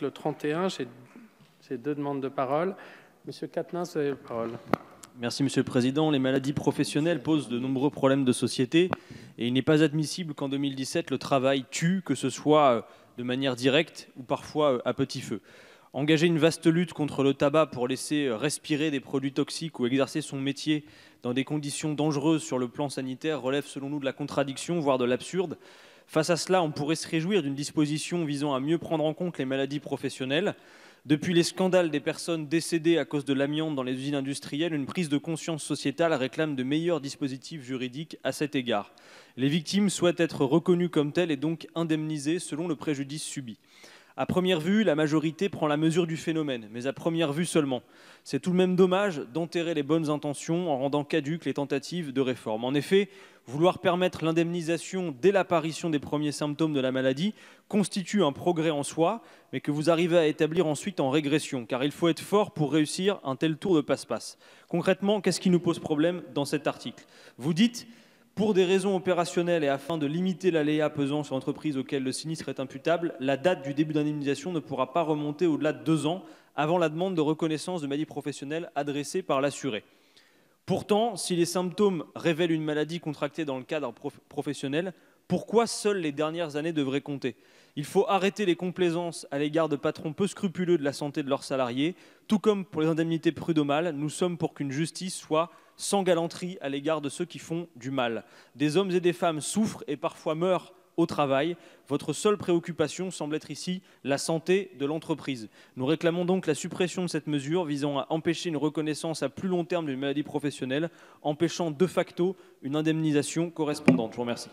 Le 31, j'ai deux demandes de parole. Monsieur Quatennin, vous avez la parole. Merci, Monsieur le Président. Les maladies professionnelles posent de nombreux problèmes de société et il n'est pas admissible qu'en 2017, le travail tue, que ce soit euh, de manière directe ou parfois euh, à petit feu. Engager une vaste lutte contre le tabac pour laisser euh, respirer des produits toxiques ou exercer son métier dans des conditions dangereuses sur le plan sanitaire relève selon nous de la contradiction, voire de l'absurde. Face à cela, on pourrait se réjouir d'une disposition visant à mieux prendre en compte les maladies professionnelles. Depuis les scandales des personnes décédées à cause de l'amiante dans les usines industrielles, une prise de conscience sociétale réclame de meilleurs dispositifs juridiques à cet égard. Les victimes souhaitent être reconnues comme telles et donc indemnisées selon le préjudice subi. À première vue, la majorité prend la mesure du phénomène, mais à première vue seulement. C'est tout de même dommage d'enterrer les bonnes intentions en rendant caduques les tentatives de réforme. En effet, vouloir permettre l'indemnisation dès l'apparition des premiers symptômes de la maladie constitue un progrès en soi, mais que vous arrivez à établir ensuite en régression, car il faut être fort pour réussir un tel tour de passe-passe. Concrètement, qu'est-ce qui nous pose problème dans cet article Vous dites pour des raisons opérationnelles et afin de limiter l'aléa pesant sur l'entreprise auquel le sinistre est imputable, la date du début d'indemnisation ne pourra pas remonter au-delà de deux ans avant la demande de reconnaissance de maladie professionnelle adressée par l'assuré. Pourtant, si les symptômes révèlent une maladie contractée dans le cadre professionnel, pourquoi seules les dernières années devraient compter Il faut arrêter les complaisances à l'égard de patrons peu scrupuleux de la santé de leurs salariés, tout comme pour les indemnités prud'homales, nous sommes pour qu'une justice soit sans galanterie à l'égard de ceux qui font du mal. Des hommes et des femmes souffrent et parfois meurent au travail. Votre seule préoccupation semble être ici la santé de l'entreprise. Nous réclamons donc la suppression de cette mesure visant à empêcher une reconnaissance à plus long terme d'une maladie professionnelle, empêchant de facto une indemnisation correspondante. Je vous remercie.